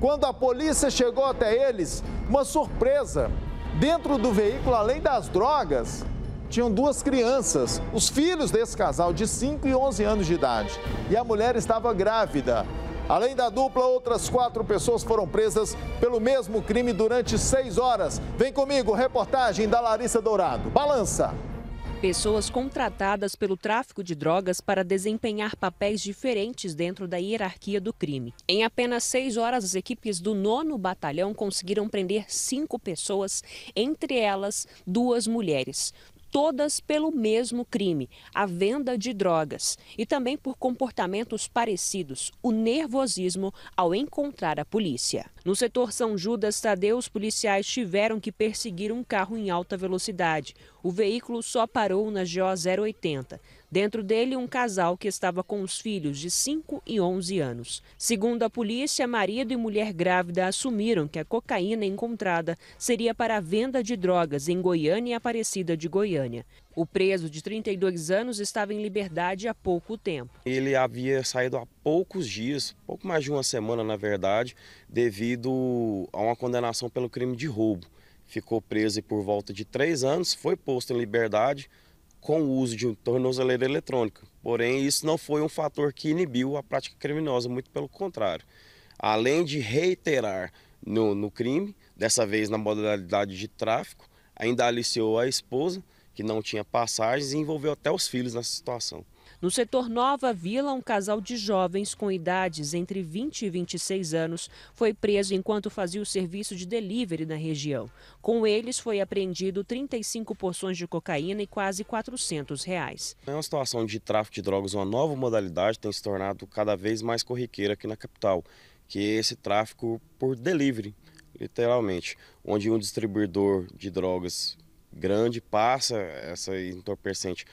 Quando a polícia chegou até eles, uma surpresa: dentro do veículo, além das drogas, tinham duas crianças, os filhos desse casal, de 5 e 11 anos de idade. E a mulher estava grávida. Além da dupla, outras quatro pessoas foram presas pelo mesmo crime durante seis horas. Vem comigo, reportagem da Larissa Dourado. Balança! Pessoas contratadas pelo tráfico de drogas para desempenhar papéis diferentes dentro da hierarquia do crime. Em apenas seis horas, as equipes do nono batalhão conseguiram prender cinco pessoas, entre elas duas mulheres. Todas pelo mesmo crime, a venda de drogas, e também por comportamentos parecidos, o nervosismo ao encontrar a polícia. No setor São Judas Tadeu, os policiais tiveram que perseguir um carro em alta velocidade. O veículo só parou na GO 080. Dentro dele, um casal que estava com os filhos de 5 e 11 anos. Segundo a polícia, marido e mulher grávida assumiram que a cocaína encontrada seria para a venda de drogas em Goiânia e Aparecida de Goiânia. O preso, de 32 anos, estava em liberdade há pouco tempo. Ele havia saído há poucos dias, pouco mais de uma semana, na verdade, devido a uma condenação pelo crime de roubo. Ficou preso por volta de três anos, foi posto em liberdade com o uso de um tornozeleira eletrônica. Porém, isso não foi um fator que inibiu a prática criminosa, muito pelo contrário. Além de reiterar no, no crime, dessa vez na modalidade de tráfico, ainda aliciou a esposa que não tinha passagens e envolveu até os filhos nessa situação. No setor Nova Vila, um casal de jovens com idades entre 20 e 26 anos foi preso enquanto fazia o serviço de delivery na região. Com eles foi apreendido 35 porções de cocaína e quase 400 reais. É uma situação de tráfico de drogas, uma nova modalidade tem se tornado cada vez mais corriqueira aqui na capital, que é esse tráfico por delivery, literalmente, onde um distribuidor de drogas grande passa essa entorpecente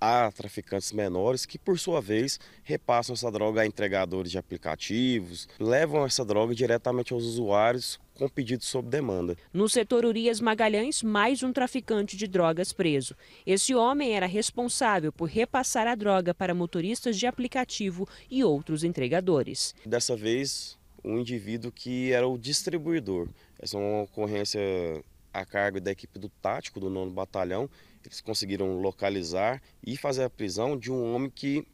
a traficantes menores que, por sua vez, repassam essa droga a entregadores de aplicativos, levam essa droga diretamente aos usuários com pedido sob demanda. No setor Urias Magalhães, mais um traficante de drogas preso. Esse homem era responsável por repassar a droga para motoristas de aplicativo e outros entregadores. Dessa vez, um indivíduo que era o distribuidor. Essa é uma ocorrência a cargo da equipe do tático do 9 Batalhão, eles conseguiram localizar e fazer a prisão de um homem que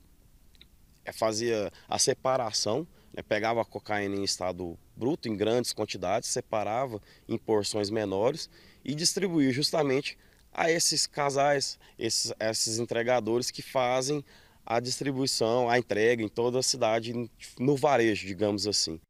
eh, fazia a separação, né, pegava a cocaína em estado bruto, em grandes quantidades, separava em porções menores e distribuía justamente a esses casais, esses, esses entregadores que fazem a distribuição, a entrega em toda a cidade, no varejo, digamos assim.